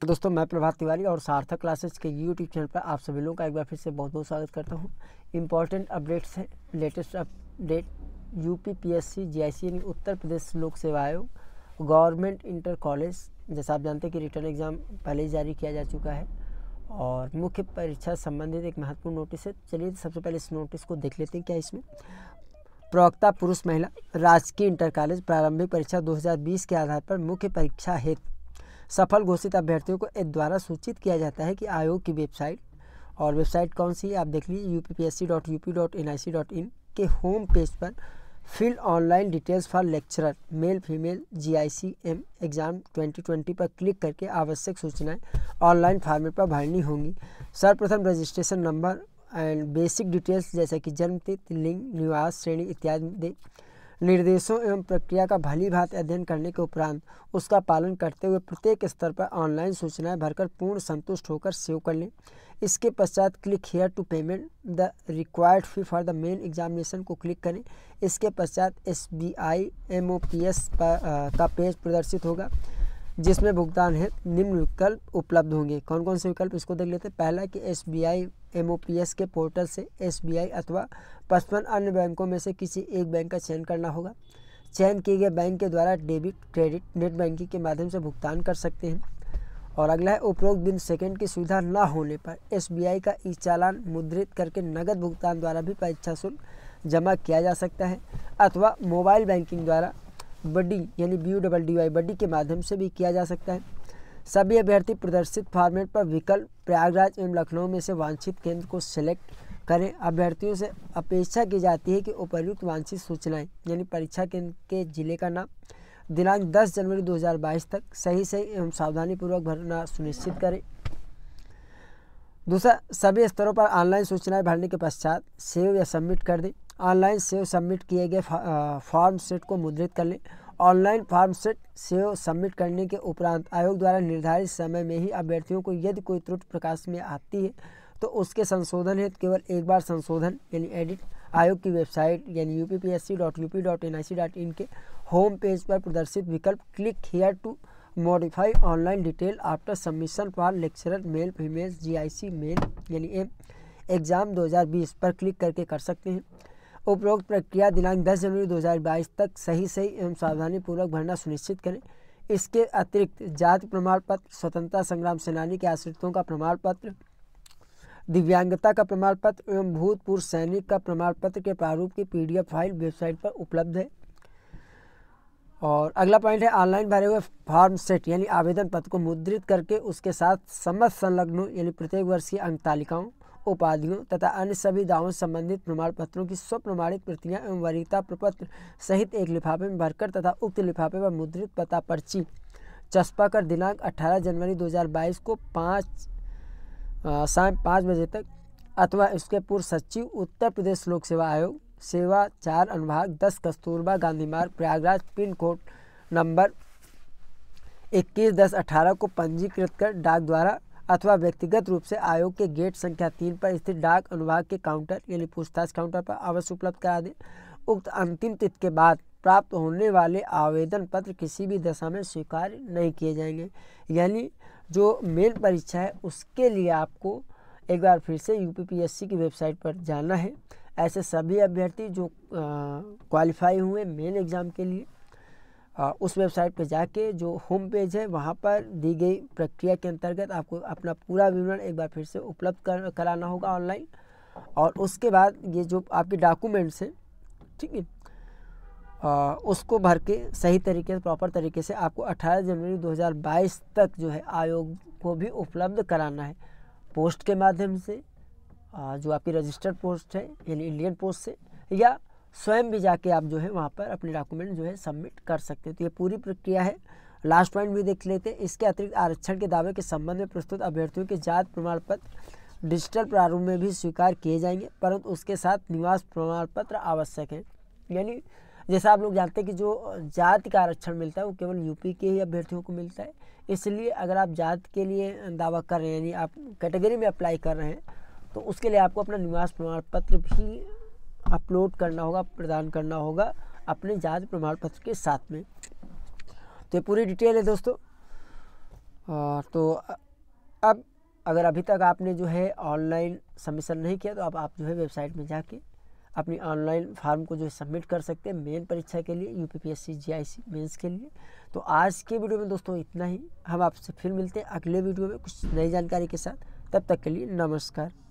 तो दोस्तों मैं प्रभात तिवारी और सार्थक क्लासेस के यूट्यूब चैनल पर आप सभी लोगों का एक बार फिर से बहुत बहुत स्वागत करता हूँ इंपॉर्टेंट अपडेट्स हैं latest update U P P S C G I C यानी उत्तर प्रदेश लोक सेवा आयोग गवर्नमेंट इंटर कॉलेज जैसा आप जानते हैं कि रिटर्न एग्ज़ाम पहले ही जारी किया जा चुका है और मुख्य परीक्षा संबंधित एक महत्वपूर्ण नोटिस है चलिए सबसे पहले इस नोटिस को देख लेते हैं क्या इसमें प्रवक्ता पुरुष महिला राजकीय इंटर कॉलेज प्रारंभिक परीक्षा 2020 के आधार पर मुख्य परीक्षा हेतु सफल घोषित अभ्यर्थियों को द्वारा सूचित किया जाता है कि आयोग की वेबसाइट और वेबसाइट कौन सी आप देख लीजिए U P P S C dot U P dot N I C dot in के होम पेज पर fill online details for lecturer male female G I C M exam twenty twenty पर click करके आवश्यक सूचनाएं online format पर भरनी होंगी सर्वप्रथम registration number and basic details जैसे कि जन्म तिथि लिंग निवास श्रेणी इत्यादि निर्देशों एवं प्रक्रिया का भली भांति अध्ययन करने के उपरांत उसका पालन करते हुए प्रत्येक स्तर पर ऑनलाइन सूचनाएं भरकर पूर्ण संतुष्ट होकर सेव कर लें इसके पश्चात click here to payment the required fee for the main examination को क्लिक करें इसके पश्चात S B I M O P S का पेज प्रदर्शित होगा जिसमें भुगतान है निम्न विकल्प उपलब्ध होंगे कौन कौन से विकल्प इसको देख लेते हैं पहला कि एस बी आई एम के पोर्टल से एस अथवा पचपन अन्य बैंकों में से किसी एक बैंक का चयन करना होगा चयन किए गए बैंक के द्वारा डेबिट क्रेडिट नेट बैंकिंग के माध्यम से भुगतान कर सकते हैं और अगला है उपरोक्त बिन सेकंड की सुविधा न होने पर एसबीआई का ई चालान मुद्रित करके नगद भुगतान द्वारा भी परीक्षा शुल्क जमा किया जा सकता है अथवा मोबाइल बैंकिंग द्वारा बडी यानी B U double D Y buddy के माध्यम से भी किया जा सकता है सभी अभ्यर्थी प्रदर्शित फॉर्मेट पर विकल्प प्रयागराज एवं लखनऊ में से वांछित केंद्र को सिलेक्ट करें अभ्यर्थियों से अपेक्षा की जाती है कि उपयुक्त वांछित सूचनाएं यानी परीक्षा केंद्र के जिले का नाम दिनांक 10 जनवरी 2022 तक सही सही एवं सावधानीपूर्वक भरना सुनिश्चित करें दूसरा सभी स्तरों पर ऑनलाइन सूचनाएं भरने के पश्चात सेव या सबमिट कर दें ऑनलाइन सेव सबमिट किए गए फॉर्म सेट को मुद्रित कर लें online form set save submit करने के उपरांत आयोग द्वारा निर्धारित समय में ही अभ्यर्थियों को यदि कोई त्रुटि प्रकाश में आती है तो उसके संशोधन हेतु केवल एक बार संशोधन यानी एडिट आयोग की वेबसाइट यानी U P P S C dot U P dot N I C dot in के होम पेज पर प्रदर्शित विकल्प click here to modify online detail after submission for lecturer male female G I C male यानी exam 2020 पर click करके कर सकते हैं उपरोक्त प्रक्रिया दिनांक 10 जनवरी 2022 तक सही सही एवं सावधानीपूर्वक भरना सुनिश्चित करें इसके अतिरिक्त जाति प्रमाण पत्र स्वतंत्रता संग्राम सेनानी के आश्रितों का प्रमाण पत्र दिव्यांगता का प्रमाण पत्र एवं भूतपूर्व सैनिक का प्रमाण पत्र के प्रारूप की पी फाइल वेबसाइट पर उपलब्ध है और अगला पॉइंट है ऑनलाइन भरे हुए फॉर्म सेट यानी आवेदन पत्र को मुद्रित करके उसके साथ समस्त संलग्नों यानी प्रत्येक वर्ष की अंक तालिकाओं उपाधियों तथा अन्य सभी दावों संबंधित प्रमाण पत्रों की स्वप्रमाणित प्रतियां एवं वरीयता प्रपत्र सहित एक लिफाफे में भरकर तथा उक्त लिफाफे पर मुद्रित पता पर्ची चस्पा कर दिनांक 18 जनवरी 2022 को पाँच शाम पाँच बजे तक अथवा इसके पूर्व सचिव उत्तर प्रदेश लोक सेवा आयोग सेवा चार अनुभाग दस कस्तूरबा गांधी मार्ग प्रयागराज पिन कोड नंबर इक्कीस दस अठारह को पंजीकृत कर डाक द्वारा अथवा व्यक्तिगत रूप से आयोग के गेट संख्या तीन पर स्थित डाक अनुभाग के काउंटर यानी पूछताछ काउंटर पर अवश्य उपलब्ध करा दें उक्त अंतिम तिथि के बाद प्राप्त होने वाले आवेदन पत्र किसी भी दशा में स्वीकार नहीं किए जाएंगे यानी जो मेन परीक्षा है उसके लिए आपको एक बार फिर से यू की वेबसाइट पर जाना है ऐसे सभी अभ्यर्थी जो क्वालिफाई हुए मेन एग्ज़ाम के लिए उस वेबसाइट पर जाके जो होम पेज है वहाँ पर दी गई प्रक्रिया के अंतर्गत आपको अपना पूरा विवरण एक बार फिर से उपलब्ध कर कराना होगा ऑनलाइन और उसके बाद ये जो आपके डॉक्यूमेंट्स हैं ठीक है आ, उसको भर के सही तरीके से प्रॉपर तरीके से आपको 18 जनवरी 2022 तक जो है आयोग को भी उपलब्ध कराना है पोस्ट के माध्यम से आ, जो आपकी रजिस्टर्ड पोस्ट है यानी इंडियन पोस्ट से या स्वयं भी जाके आप जो है वहाँ पर अपने डॉक्यूमेंट जो है सबमिट कर सकते हैं तो ये पूरी प्रक्रिया है लास्ट पॉइंट भी देख लेते हैं इसके अतिरिक्त आरक्षण के दावे के संबंध में प्रस्तुत अभ्यर्थियों के जात प्रमाण पत्र डिजिटल प्रारूप में भी स्वीकार किए जाएंगे परंतु उसके साथ निवास प्रमाण पत्र आवश्यक है यानी जैसा आप लोग जानते हैं कि जो जाति का आरक्षण मिलता है वो केवल यूपी के ही अभ्यर्थियों को मिलता है इसलिए अगर आप जात के लिए दावा कर रहे हैं यानी आप कैटेगरी में अप्लाई कर रहे हैं तो उसके लिए आपको अपना निवास प्रमाण पत्र भी अपलोड करना होगा प्रदान करना होगा अपने जाति प्रमाण पत्र के साथ में तो ये पूरी डिटेल है दोस्तों तो अब अगर अभी तक आपने जो है ऑनलाइन सबमिशन नहीं किया तो अब आप जो है वेबसाइट में जाके अपनी ऑनलाइन फॉर्म को जो है सबमिट कर सकते हैं मेन परीक्षा के लिए U P P S C G I C mains के लिए तो आज के वीडियो में दोस्तों इतना ही हम आपसे फिर मिलते हैं अगले वीडियो में कुछ नई जानकारी के साथ तब तक के लिए नमस्कार